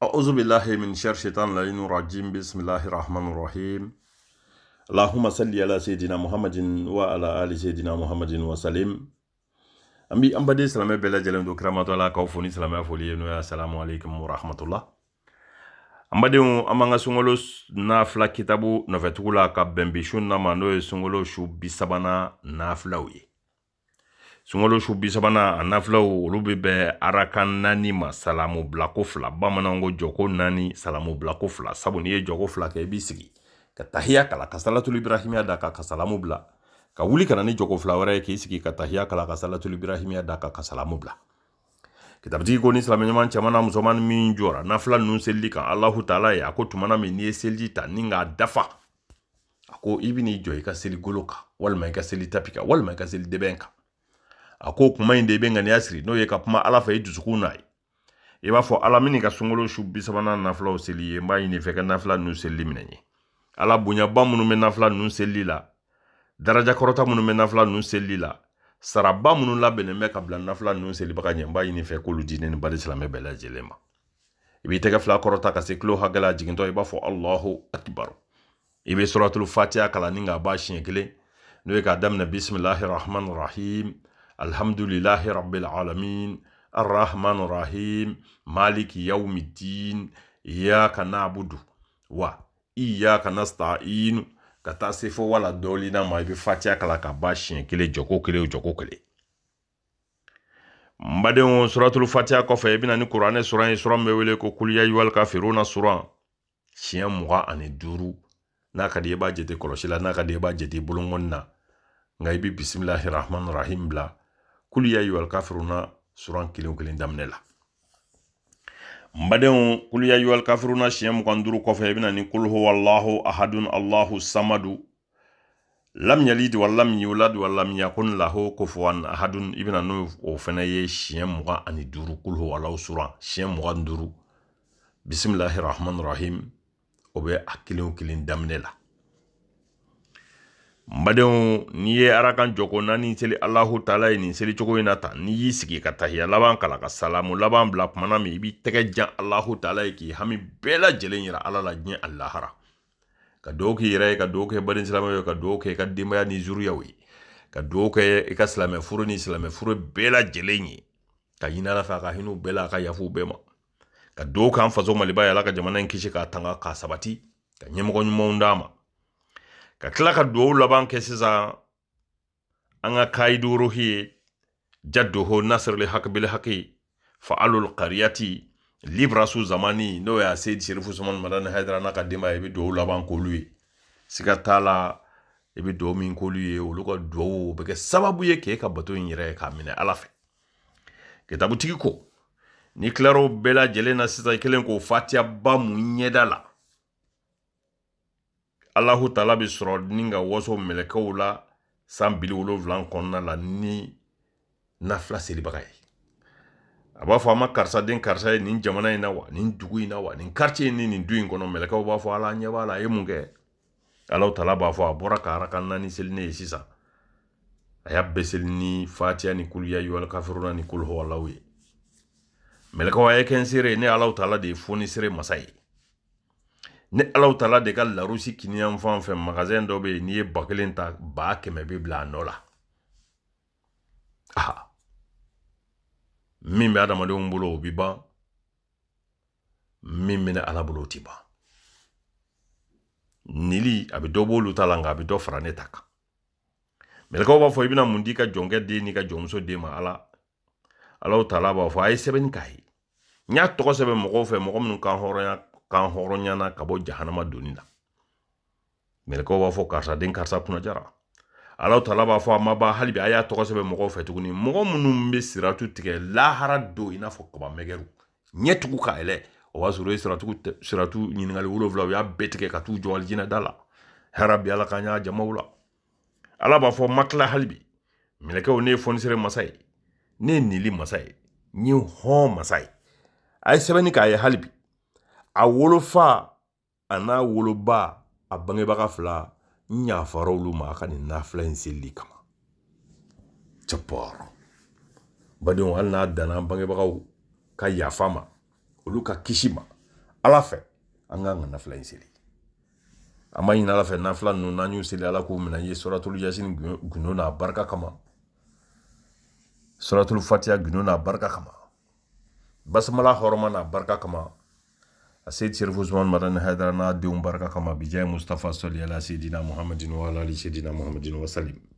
أعوذ بالله من شر الشيطان اللعين الرجيم بسم الله الرحمن الرحيم اللهم صل على سيدنا محمد وعلى آل سيدنا محمد وسلم أمي أم بدي سلامي بلا جلن دو كرامات والا كوفوني سلامي أفولي نويا السلام عليكم ورحمة الله أم بدي أم أنغا سنغلو نافلا كتابو نفتغولا كبن بشون نما نوي سنغلو شو بسبنا نافلاوي sunkalo su bi sabanan a nafilaw olu bɛ arakan naani ma salamu bilako fila bamananw ko jɔko naani salamu bilako fila sabu n'i ye jɔko fila kɛ i b'i sigi ka tahiya kala ka salatulu ibrahimiya da kan ka salamu bila ka wuli kana ni jɔko fila wɛrɛ ye k'i sigi ka tahiya kala ka salatulu ibrahimiya da kan ka salamu bila kitabutigi ko ni silamɛɲɔgɔn cɛman na musoman min jɔra nafila ninnu selili kan alahu taala ye a ko tumana min n'i ye seliji ta ni k'a dafa a ko i bɛ n'i jɔ i ka seli golo kan walima i ka seli tapi kan walima i ka seli dɛbɛn kan ako kuma inde de ni asri n'o ye ka kuma ala fa i sukunai na ye b'a fo ala mini ka sunkalo sabana na nafilaw seli ye n b'a ɲini fɛ ka nafila nunu selili minɛ ye ala munu me na fla nu seli la daraja munu me na fla nu seli la saraba la bene me ka bila nafila nunu selibaga ɲɛ n b'a ɲini fɛ k'olu di ne ni bali silamɛ bɛɛ lajɛlen ma i b'i tɛgɛ ka se kilo hakɛ la b'a fo allahu akibaru i suratul fatiha kala kan a b'a siɲɛ kelen نويك عدمنا بسم الله الرحمن الرحيم rahim alhamdulillahi rabbil alamin arrahman rahim maliki yawmiddin iyyaka na'budu wa iyyaka nasta'in ka taa se fo wala dɔɔli na ma i bɛ fatiya kala ka ba siɲɛ kelen jɔko kelen o jɔko kelen n badenw suratul fatiya kɔfɛ i bɛna ni kuranɛ suran ye suran bɛ wele ko kuliya yuwal ka feerew na suran siɲɛ mugan ani duuru n'a ka di i b'a jate kɔlɔsi la n'a ka di i b'a jate bolonkɔni na nka i bɛ bisimilahi rahim bila kulu ya ayyuhal kafiruna suran kelen kelen daminɛ la n badenw kulu ya ayyuhal siɲɛ mugan duuru kɔfɛ i bɛna ni kulu huwalahu ahadun allahu samadu lamyali yalid wa lam yulad wa yakun lahu kufuwan ahadun i bɛna o fana ye siɲɛ mugan ani duuru kulu huwalahu suran siɲɛ mugan duuru bisimilahi rahman rahim o bɛ a kelen la badenw n'i ye arakan jɔko naani seli alahu taala ye nin selicogo in na tan n'i y'i sigi ka tahiya laban kala ka salamu laban bila kumana min i b'i tɛgɛ jan alahu taala ye k'i hami bɛɛ lajɛlen yira ala la diɲɛ alahara ka dɔw k'i yɛrɛ ye ka dɔw kɛ baden silamɛw ye ka dɔw kɛ i ka denbaya ni zuriyaw ye ka dɔw kɛ i ka silamɛ furu ni silamɛ furu bɛɛ lajɛlen ye ka ɲini ala fɛ a ka hinɛw bɛɛ la a ka yafu bɛɛ ma ka dɔw k'an faso maliba ye ala ka jamana in kisi k'a tanga k'a sabati ka ɲɛmɔgɔ ɲumanw d'a ma ka tila ka duwawu laban kɛ sisan an ka kayidu ruhi ye jaddoho nasirli hakbil haki fa'alul qaryati librasu zamani n'o y'a seyidi sherifu sumani madani hayidara n'a ka denbaya i laban k'olu ye siga t'a la i min k'olu ye olu ka duwawu o bɛ sababu ye k'e ka bato in yɛrɛ k'a minɛ ala fɛ kitabutigi ko n'i tilar'o bɛɛ lajɛlen na sisan i kɛlen k'o fatiyaba mun la alahu tala bɛ sɔrɔ ni ka waso mɛlɛkɛw la san bili wolonfila kɔnɔna la ni nafila selibaga ye a b'a fɔ a ma karisa karisa ye nin jamana in na wa nin dugu in na wa nin kariti ni nin du in kɔnɔ mɛlɛkɛw b'a fɔ ala ɲɛ b'a la a ye mun kɛ alahu tala b'a fɔ a bɔra ka araka naani seli ne ye sisan a y'a bɛɛ seli ni fatiya ni kuliya yuwal kafiruna ni kulhuwalaw ye mɛlɛkɛw a ye kɛ n seere ne alahu tala de ye fo ni seere masa ye ni alaw tala de ka larusi kiniyan fan fɛ magasin dɔ bɛ yen n'i ye ba kelen ta ba kɛmɛ bɛ bila a nɔ la aha min bɛ adamadenw bolo o bi ban min bɛ ne ala bolo o ti ban nili a bɛ dɔ b'olu ta la nka a bɛ dɔ fara ne ta kan mɛlɛkɛw b'a fɔ i bɛna mun di ka jɔnkɛ den n'i ka jɔnmuso den ma ala alaw tala b'a fɔ a ye sɛbɛnni k'a ye n y'a tɔgɔ sɛbɛn mɔgɔw fɛ mɔgɔ minnu kan hɔrɔnya k'an hɔrɔnɲana ka bɔ jahanama doni la mɛlɛkɛw b'a fɔ karisa den karisa kunnajara alaw tala b'a fɔ a maba halibi a y'a tɔgɔ sɛbɛ mɔgɔw fɛ tuguni mɔgɔ minnu bɛ siratu tigɛ lahara don i n'a fɔ kaba mɛgɛru ɲɛtugu ka yɛlɛ o b'a sɔrɔ ye siratu siratu ɲininkali wolonfila u y'a bɛɛ tigɛ ka t'u jɔ alijinɛ da la harabi ala k'an y'a jamaw la ala b'a fɔ ma kila halibi mɛlɛkɛw ne ye fɔnisere masa ye ne ye nili masa ye n ye hɔn masa ye a ye sɛbɛnni k'a ye halibi a wolofa a n'a woloba a bangebaga fila n faro olu ma a ka nin nafila in seli kama cɛpɔrɔ badenw hali n'a danna an bangebagaw ka yafa ma olu ka kisi ma ala fɛ an k'an ka nafila in seli an b'a ɲini ala fɛ nafila ninnu n'an y'u seli ala k'u minɛ ye suratul yasini gundo n'a barika kama suratul fatiha gundo n'a barika kama basmala hɔrɔma n'a barika kama أسيد سيرفوز وان مرن هذا نادي مباركة كما بجاء مصطفى صلى على سيدنا محمد وعلى سيدنا محمد وسلم